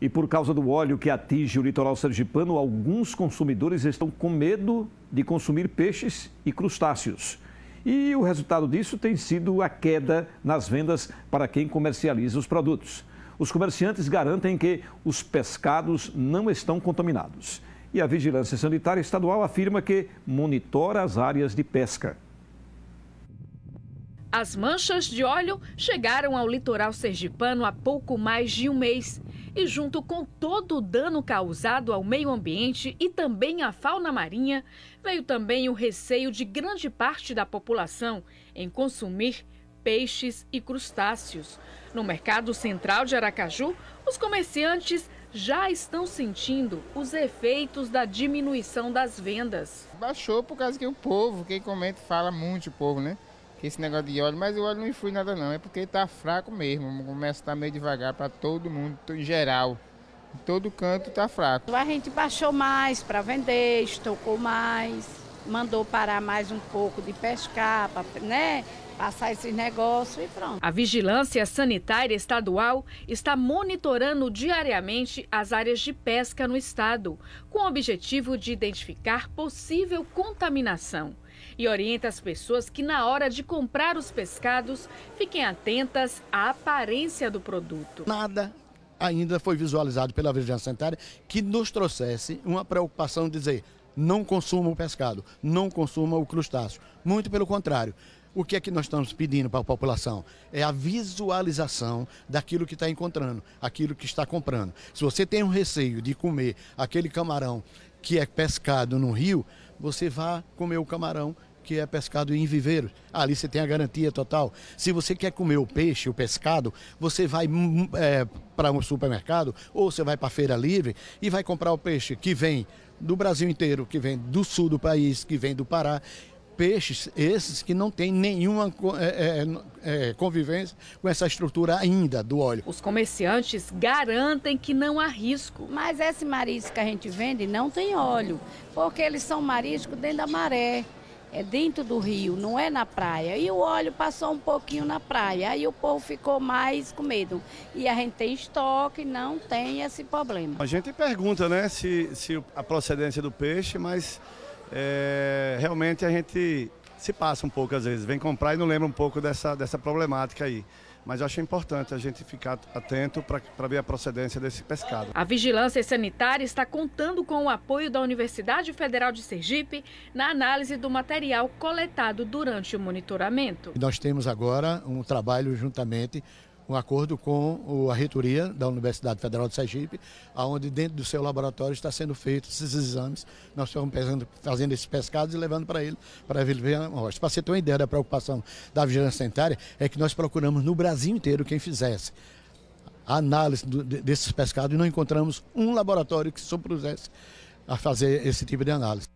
E por causa do óleo que atinge o litoral sergipano, alguns consumidores estão com medo de consumir peixes e crustáceos. E o resultado disso tem sido a queda nas vendas para quem comercializa os produtos. Os comerciantes garantem que os pescados não estão contaminados. E a Vigilância Sanitária Estadual afirma que monitora as áreas de pesca. As manchas de óleo chegaram ao litoral sergipano há pouco mais de um mês e, junto com todo o dano causado ao meio ambiente e também à fauna marinha, veio também o receio de grande parte da população em consumir peixes e crustáceos. No mercado central de Aracaju, os comerciantes já estão sentindo os efeitos da diminuição das vendas. Baixou por causa que o povo, quem comenta fala muito o povo, né? esse negócio de óleo, mas o óleo não influi nada não, é porque tá fraco mesmo, começa a tá meio devagar para todo mundo, em geral. Em todo canto tá fraco. A gente baixou mais para vender, estocou mais, mandou parar mais um pouco de pescar, pra, né? Passar esse negócio e pronto. A Vigilância Sanitária Estadual está monitorando diariamente as áreas de pesca no estado, com o objetivo de identificar possível contaminação e orienta as pessoas que, na hora de comprar os pescados, fiquem atentas à aparência do produto. Nada ainda foi visualizado pela Vigilância Sanitária que nos trouxesse uma preocupação de dizer não consuma o pescado, não consuma o crustáceo. Muito pelo contrário. O que é que nós estamos pedindo para a população? É a visualização daquilo que está encontrando, aquilo que está comprando. Se você tem um receio de comer aquele camarão que é pescado no rio, você vá comer o camarão que é pescado em viveiro. Ali você tem a garantia total. Se você quer comer o peixe, o pescado, você vai hum, hum, é, para um supermercado ou você vai para a feira livre e vai comprar o peixe que vem do Brasil inteiro, que vem do sul do país, que vem do Pará peixes esses que não têm nenhuma é, é, é, convivência com essa estrutura ainda do óleo. Os comerciantes garantem que não há risco. Mas esse marisco que a gente vende não tem óleo, porque eles são mariscos dentro da maré. É dentro do rio, não é na praia. E o óleo passou um pouquinho na praia, aí o povo ficou mais com medo. E a gente tem estoque, não tem esse problema. A gente pergunta, né, se, se a procedência do peixe, mas é, realmente a gente se passa um pouco às vezes, vem comprar e não lembra um pouco dessa, dessa problemática aí. Mas eu acho importante a gente ficar atento para ver a procedência desse pescado. A Vigilância Sanitária está contando com o apoio da Universidade Federal de Sergipe na análise do material coletado durante o monitoramento. Nós temos agora um trabalho juntamente um acordo com a reitoria da Universidade Federal de Sergipe, aonde dentro do seu laboratório está sendo feito esses exames. Nós estamos fazendo esses pescados e levando para ele, para ele ver a amostra. Para você ter uma ideia da preocupação da vigilância sanitária, é que nós procuramos no Brasil inteiro quem fizesse a análise do, desses pescados e não encontramos um laboratório que se propusesse a fazer esse tipo de análise.